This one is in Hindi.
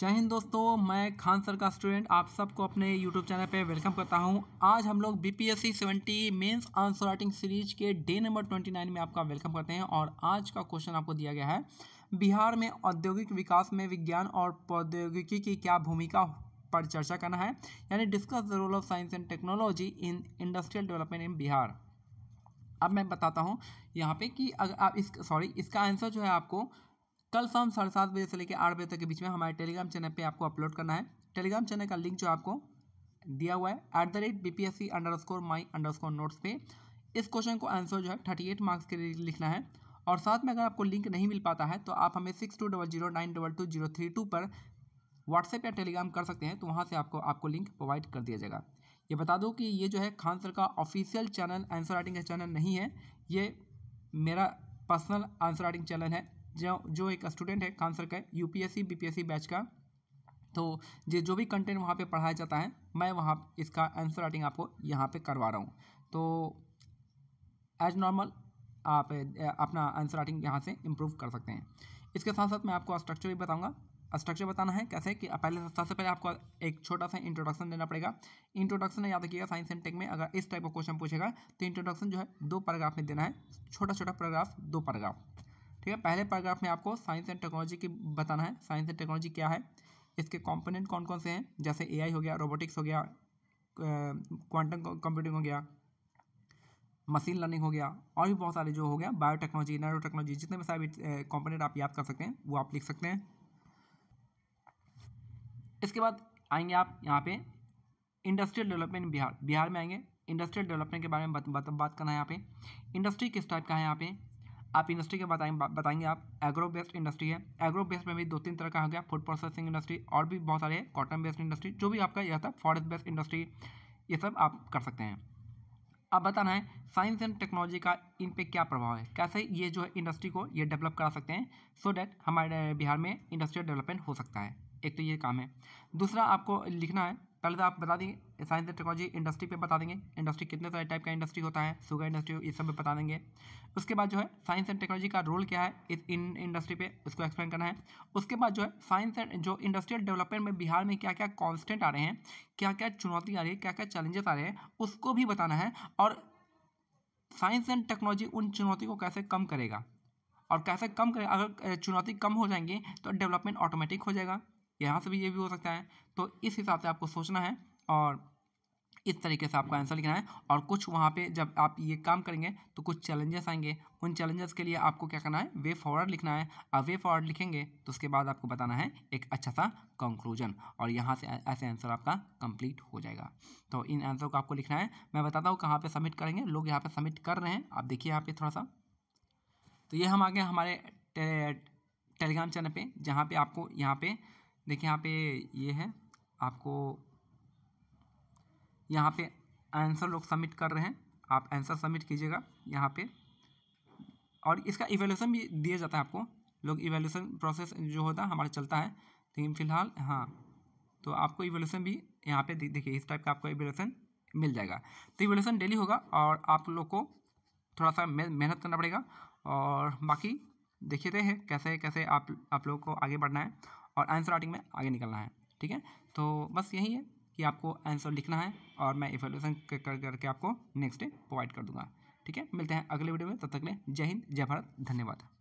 जय हिंद दोस्तों मैं खान सर का स्टूडेंट आप सबको अपने यूट्यूब चैनल पर वेलकम करता हूं आज हम लोग B P S C seventy mains answer writing series के डे नंबर ट्वेंटी नाइन में आपका वेलकम करते हैं और आज का क्वेश्चन आपको दिया गया है बिहार में औद्योगिक विकास में विज्ञान और प्रौद्योगिकी की क्या भूमिका पर चर्चा करना है यानी discuss the role of science and technology in industrial development in Bihar अब मैं बताता हूँ यहाँ पे कि अगर आप इस सॉरी इसका आंसर जो है आपको कल शाम साढ़े सात बजे से लेकर आठ बजे तक के बीच में हमारे टेलीग्राम चैनल पे आपको अपलोड करना है टेलीग्राम चैनल का लिंक जो आपको दिया हुआ है at the rate B P S C underscore my underscore notes पे इस क्वेश्चन को आंसर जो है थर्टी एट मार्क्स के लिए लिखना है और साथ में अगर आपको लिंक नहीं मिल पाता है तो आप हमें six two double zero nine double two zero three two पर व्हाट्सएप या टेलीग्राम कर सकते हैं तो वहाँ से आपको आपको लिंक प्रोवाइड कर दिया जाएगा ये बता दो कि ये जो है खान सर का ऑफिशियल चैनल आंसर राइटिंग का चैनल नहीं है ये मेरा पर्सनल आंसर राइटिंग चैनल है जो जो एक स्टूडेंट है कांसर का यूपीएससी बीपीएससी बैच का तो ये जो भी कंटेंट वहाँ पे पढ़ाया जाता है मैं वहाँ इसका आंसर राइटिंग आपको यहाँ पे करवा रहा हूँ तो एज नॉर्मल आप अपना आंसर राइटिंग यहाँ से इम्प्रूव कर सकते हैं इसके साथ साथ मैं आपको स्ट्रक्चर भी बताऊँगा स्ट्रक्चर बताना है कैसे कि पहले सबसे पहले आपको एक छोटा सा इंट्रोडक्शन देना पड़ेगा इंट्रोडक्शन याद रखिएगा साइंस एंड टेक में अगर इस टाइप का क्वेश्चन पूछेगा तो इंट्रोडक्शन जो है दो पैराग्राफ में देना है छोटा छोटा पैराग्राफ दो पैराग्राफ ठीक है पहले पैराग्राफ में आपको साइंस एंड टेक्नोलॉजी की बताना है साइंस एंड टेक्नोलॉजी क्या है इसके कंपोनेंट कौन कौन से हैं जैसे एआई हो गया रोबोटिक्स हो गया क्वांटम कंप्यूटिंग हो गया मशीन लर्निंग हो गया और भी बहुत सारे जो हो गया बायोटेक्नोलॉजी नैरो टेक्नोलॉजी जितने भी सारे कॉम्पोनेंट आप याद कर सकते हैं वो आप लिख सकते हैं इसके बाद आएंगे आप यहाँ पे इंडस्ट्रियल डेवलपमेंट बिहार बिहार में आएंगे इंडस्ट्रियल डेवलपमेंट के बारे में बात बात करना है यहाँ पे इंडस्ट्री किस टाइप का है यहाँ पे आप इंडस्ट्री के बताएंगे बताएंगे आप एग्रो बेस्ड इंडस्ट्री है एग्रो बेस्ड में भी दो तीन तरह का हो गया फूड प्रोसेसिंग इंडस्ट्री और भी बहुत सारे कॉटन बेस्ड इंडस्ट्री जो भी आपका यह था फॉरेस्ट बेस्ड इंडस्ट्री ये सब आप कर सकते हैं अब बताना है साइंस एंड टेक्नोलॉजी का इन पर क्या प्रभाव है कैसे ये जो है इंडस्ट्री को ये डेवलप करा सकते हैं सो डैट हमारे बिहार में इंडस्ट्रियल डेवलपमेंट हो सकता है एक तो ये काम है दूसरा आपको लिखना है पहले तो आप बता देंगे साइंस एंड टेक्नोलॉजी इंडस्ट्री पे बता देंगे इंडस्ट्री कितने सारे टाइप का इंडस्ट्री होता है सुगर इंडस्ट्री ये सब बता देंगे उसके बाद जो है साइंस एंड टेक्नोलॉजी का रोल क्या है इस इन इंडस्ट्री पे उसको एक्सप्लेन करना है उसके बाद जो है साइंस एंड जो इंडस्ट्रियल डेवलपमेंट में बिहार में क्या क्या कॉन्स्टेंट आ रहे हैं क्या क्या चुनौती आ रही है क्या क्या चैलेंजेस आ रहे हैं उसको भी बताना है और साइंस एंड टेक्नोलॉजी उन चुनौती को कैसे कम करेगा और कैसे कम करें अगर चुनौती कम हो जाएंगी तो डेवलपमेंट ऑटोमेटिक हो जाएगा यहाँ से भी ये भी हो सकता है तो इस हिसाब से आपको सोचना है और इस तरीके से आपको आंसर लिखना है और कुछ वहाँ पे जब आप ये काम करेंगे तो कुछ चैलेंजेस आएंगे उन चैलेंजेस के लिए आपको क्या करना है वे फॉरवर्ड लिखना है और वे फॉरवर्ड लिखेंगे तो उसके बाद आपको बताना है एक अच्छा सा कंक्लूजन और यहाँ से ऐसे आंसर आपका कंप्लीट हो जाएगा तो इन आंसर को आपको लिखना है मैं बताता हूँ कहाँ पर सबमिट करेंगे लोग यहाँ पर सबमिट कर रहे हैं आप देखिए यहाँ पर थोड़ा सा तो ये हम आगे हमारे टेलीग्राम चैनल पर जहाँ पर आपको यहाँ पर देखिए यहाँ पे ये है आपको यहाँ पे आंसर लोग सबमिट कर रहे हैं आप आंसर सबमिट कीजिएगा यहाँ पे और इसका इवेल्यूशन भी दिया जाता है आपको लोग इवेल्यूशन प्रोसेस जो होता है हमारा चलता है लेकिन फिलहाल हाँ तो आपको इवेल्यूशन भी यहाँ पे देखिए इस टाइप का आपको इवेल्यूशन मिल जाएगा तो इवेल्यूशन डेली होगा और आप लोग को थोड़ा सा मेहनत करना पड़ेगा और बाकी देखते तो हैं कैसे कैसे आप आप लोगों को आगे बढ़ना है और आंसर राइटिंग में आगे निकलना है ठीक है तो बस यही है कि आपको आंसर लिखना है और मैं इवेल्यूशन कर करके आपको नेक्स्ट डे प्रोवाइड कर दूंगा ठीक है मिलते हैं अगले वीडियो में तब तक ले जय हिंद जय भारत धन्यवाद